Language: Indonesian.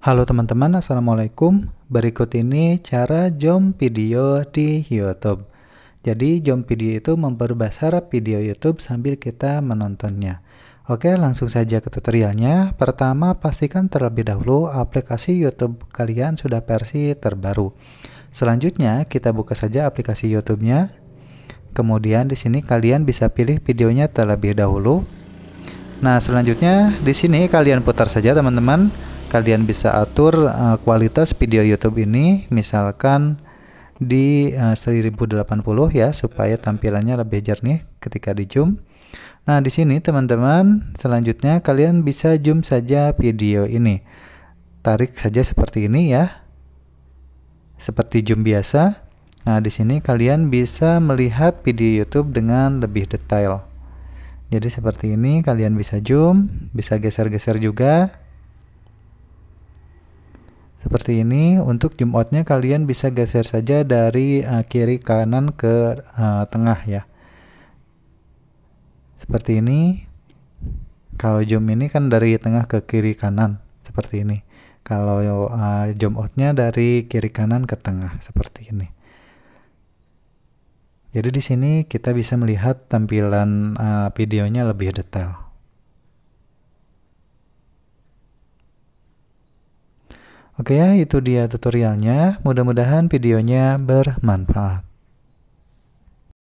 Halo teman-teman, Assalamualaikum. Berikut ini cara jom video di YouTube. Jadi jom video itu memperbesar video YouTube sambil kita menontonnya. Oke, langsung saja ke tutorialnya. Pertama, pastikan terlebih dahulu aplikasi YouTube kalian sudah versi terbaru. Selanjutnya, kita buka saja aplikasi YouTube-nya. Kemudian di sini kalian bisa pilih videonya terlebih dahulu. Nah, selanjutnya di sini kalian putar saja teman-teman kalian bisa atur uh, kualitas video YouTube ini misalkan di eh, uh, 1080 ya supaya tampilannya lebih jernih ketika di zoom. Nah, di sini teman-teman, selanjutnya kalian bisa zoom saja video ini. Tarik saja seperti ini ya. Seperti zoom biasa. Nah, di sini kalian bisa melihat video YouTube dengan lebih detail. Jadi seperti ini, kalian bisa zoom, bisa geser-geser juga seperti ini, untuk zoom outnya kalian bisa geser saja dari uh, kiri kanan ke uh, tengah ya. Seperti ini. Kalau zoom ini kan dari tengah ke kiri kanan, seperti ini. Kalau uh, zoom outnya dari kiri kanan ke tengah, seperti ini. Jadi di sini kita bisa melihat tampilan uh, videonya lebih detail. Oke ya, itu dia tutorialnya. Mudah-mudahan videonya bermanfaat.